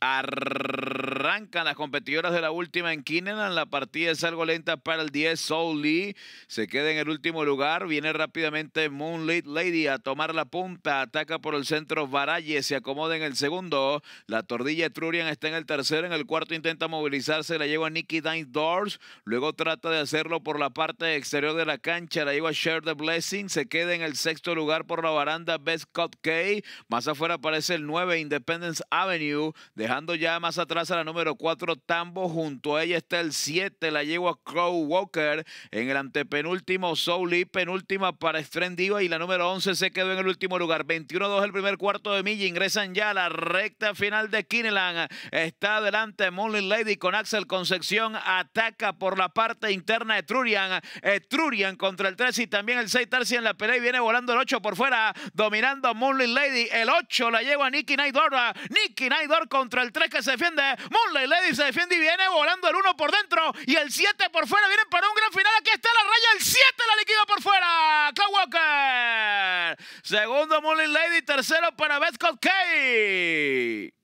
Arr- Arrancan las competidoras de la última en Kinnan. La partida es algo lenta para el 10. Soul Lee se queda en el último lugar. Viene rápidamente Moonlit Lady a tomar la punta. Ataca por el centro. Varalle se acomoda en el segundo. La tordilla Etrurian está en el tercero. En el cuarto intenta movilizarse. La lleva Nicky Dine Doors. Luego trata de hacerlo por la parte exterior de la cancha. La lleva Share the Blessing. Se queda en el sexto lugar por la baranda Best Cut K. Más afuera aparece el 9 Independence Avenue. Dejando ya más atrás a la número número 4 Tambo. Junto a ella está el 7, la lleva Crow Walker. En el antepenúltimo Souli, penúltima para estrendiva y la número 11 se quedó en el último lugar. 21-2 el primer cuarto de milla. Ingresan ya a la recta final de Kineland. Está adelante Moonlit Lady con Axel Concepción. Ataca por la parte interna de Trurian. Trurian contra el 3 y también el 6 Tarsi en la pelea y viene volando el 8 por fuera. Dominando Moonlit Lady. El 8 la lleva Nicky Naidor. Nicky Naidor contra el 3 que se defiende. Molly Lady se defiende y viene volando el 1 por dentro y el 7 por fuera. Vienen para un gran final. Aquí está la raya, el 7 la liquida por fuera. Club Walker. Segundo Molly Lady, tercero para Beth Kay.